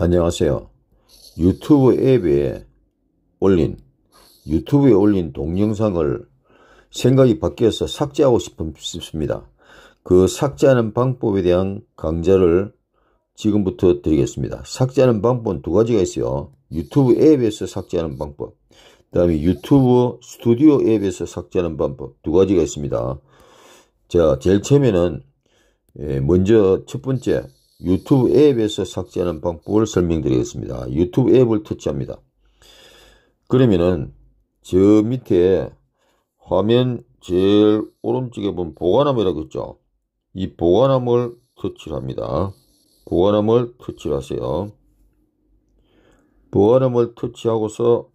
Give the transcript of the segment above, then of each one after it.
안녕하세요. 유튜브 앱에 올린 유튜브에 올린 동영상을 생각이 바뀌어서 삭제하고 싶습니다. 그 삭제하는 방법에 대한 강좌를 지금부터 드리겠습니다. 삭제하는 방법은 두 가지가 있어요. 유튜브 앱에서 삭제하는 방법, 그 다음에 유튜브 스튜디오 앱에서 삭제하는 방법 두 가지가 있습니다. 자, 제일 처음에는 예, 먼저 첫 번째 유튜브 앱에서 삭제하는 방법을 설명드리겠습니다. 유튜브 앱을 터치합니다. 그러면은 저 밑에 화면 제일 오른쪽에 보면 보관함이라고 했죠. 이 보관함을 터치합니다. 보관함을 터치하세요. 보관함을 터치하고서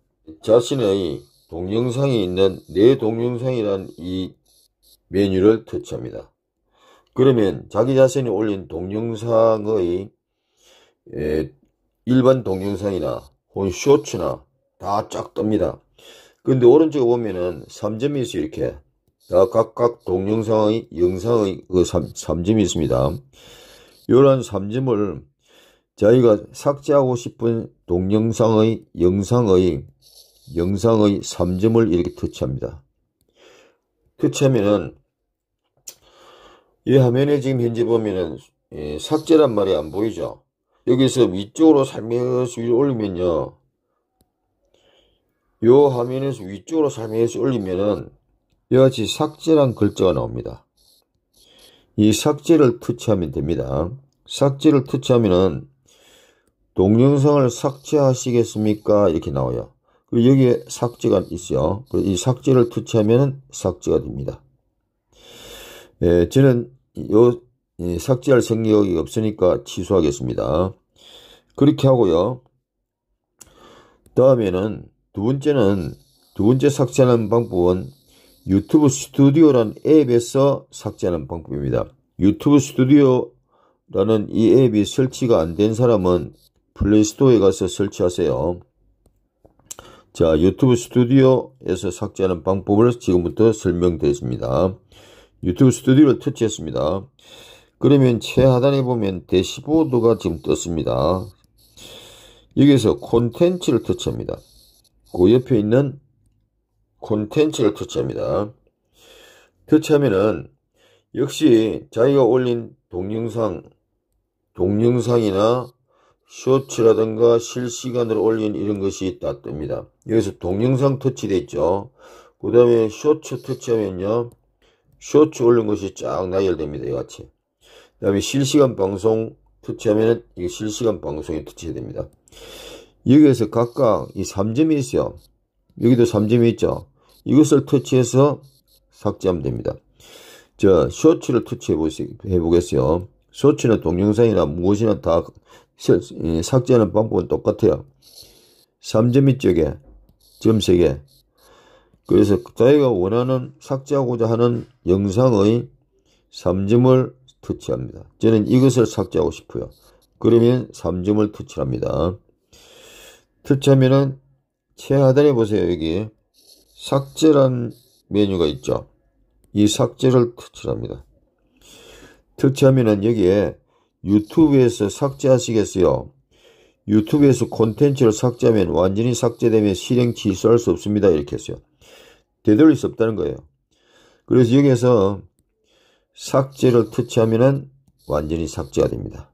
자신의 동영상이 있는 내 동영상이란 이 메뉴를 터치합니다. 그러면 자기 자신이 올린 동영상의 에, 일반 동영상이나 혹은 쇼츠나 다 쫙 뜹니다. 근데 오른쪽에 보면은 3점이 있어요. 이렇게 다 각각 동영상의 영상의 그 3, 3점이 있습니다. 이러 3점을 자기가 삭제하고 싶은 동영상의 영상의 영상의 3점을 이렇게 터치합니다. 터치하면은 이 화면에 지금 현재 보면은 예, 삭제란 말이 안 보이죠 여기서 위쪽으로 살며시 위로 올리면요 요 화면에서 위쪽으로 살며시 올리면은 이와 같이 삭제란 글자가 나옵니다 이 삭제를 터치하면 됩니다 삭제를 터치하면은 동영상을 삭제하시겠습니까 이렇게 나와요 그리고 여기에 삭제가 있어요 이 삭제를 터치하면은 삭제가 됩니다 예, 저는 요 예, 삭제할 생각이 없으니까 취소하겠습니다. 그렇게 하고요. 다음에는 두 번째는 두 번째 삭제하는 방법은 유튜브 스튜디오라는 앱에서 삭제하는 방법입니다. 유튜브 스튜디오라는 이 앱이 설치가 안 된 사람은 플레이스토어에 가서 설치하세요. 자, 유튜브 스튜디오에서 삭제하는 방법을 지금부터 설명드리겠습니다. 유튜브 스튜디오를 터치했습니다. 그러면 최하단에 보면 대시보드가 지금 떴습니다. 여기에서 콘텐츠를 터치합니다. 그 옆에 있는 콘텐츠를 터치합니다. 터치하면은 역시 자기가 올린 동영상, 동영상이나 쇼츠라든가 실시간으로 올린 이런 것이 다 뜹니다. 여기서 동영상 터치돼 있죠. 그 다음에 쇼츠 터치하면요. 쇼츠 올린 것이 쫙 나열됩니다. 이같이. 그 다음에 실시간 방송 터치하면은 이 실시간 방송이 터치됩니다. 여기에서 각각 이 3점이 있어요. 여기도 3점이 있죠. 이것을 터치해서 삭제하면 됩니다. 자, 쇼츠를 터치해 보겠어요. 쇼츠는 동영상이나 무엇이나 다 삭제하는 방법은 똑같아요. 3점 이쪽에점 3개, 그래서 자기가 원하는 삭제하고자 하는 영상의 3점을 터치합니다. 저는 이것을 삭제하고 싶어요. 그러면 3점을 터치합니다. 터치하면은 최하단에 보세요. 여기 삭제란 메뉴가 있죠. 이 삭제를 터치합니다. 터치하면은 여기에 유튜브에서 삭제하시겠어요? 유튜브에서 콘텐츠를 삭제하면 완전히 삭제되면 실행 취소할 수 없습니다. 이렇게 했어요. 되돌릴 수 없다는 거예요. 그래서 여기에서 삭제를 터치하면 완전히 삭제가 됩니다.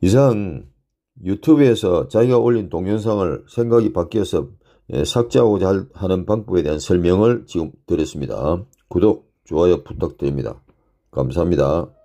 이상 유튜브에서 자기가 올린 동영상을 생각이 바뀌어서 예, 삭제하고자 하는 방법에 대한 설명을 지금 드렸습니다. 구독, 좋아요 부탁드립니다. 감사합니다.